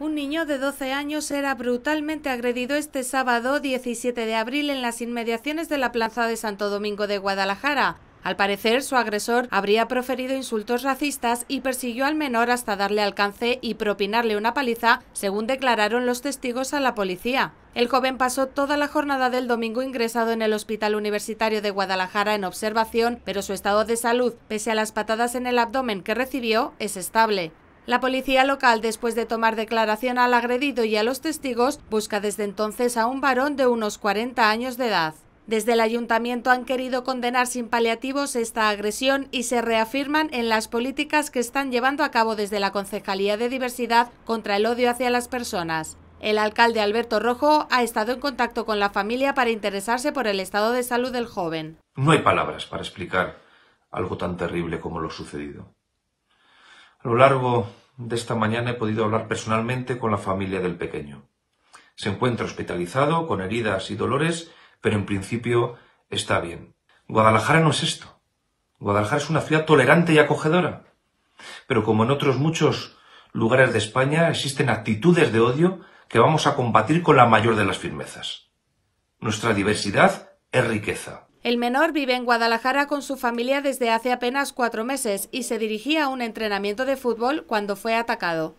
Un niño de 12 años era brutalmente agredido este sábado 17 de abril en las inmediaciones de la Plaza de Santo Domingo de Guadalajara. Al parecer, su agresor habría proferido insultos racistas y persiguió al menor hasta darle alcance y propinarle una paliza, según declararon los testigos a la policía. El joven pasó toda la jornada del domingo ingresado en el Hospital Universitario de Guadalajara en observación, pero su estado de salud, pese a las patadas en el abdomen que recibió, es estable. La policía local, después de tomar declaración al agredido y a los testigos, busca desde entonces a un varón de unos 40 años de edad. Desde el ayuntamiento han querido condenar sin paliativos esta agresión y se reafirman en las políticas que están llevando a cabo desde la Concejalía de Diversidad contra el odio hacia las personas. El alcalde Alberto Rojo ha estado en contacto con la familia para interesarse por el estado de salud del joven. No hay palabras para explicar algo tan terrible como lo sucedido. A lo largo de esta mañana he podido hablar personalmente con la familia del pequeño. Se encuentra hospitalizado, con heridas y dolores, pero en principio está bien. Guadalajara no es esto. Guadalajara es una ciudad tolerante y acogedora. Pero como en otros muchos lugares de España existen actitudes de odio que vamos a combatir con la mayor de las firmezas. Nuestra diversidad es riqueza. El menor vive en Guadalajara con su familia desde hace apenas cuatro meses y se dirigía a un entrenamiento de fútbol cuando fue atacado.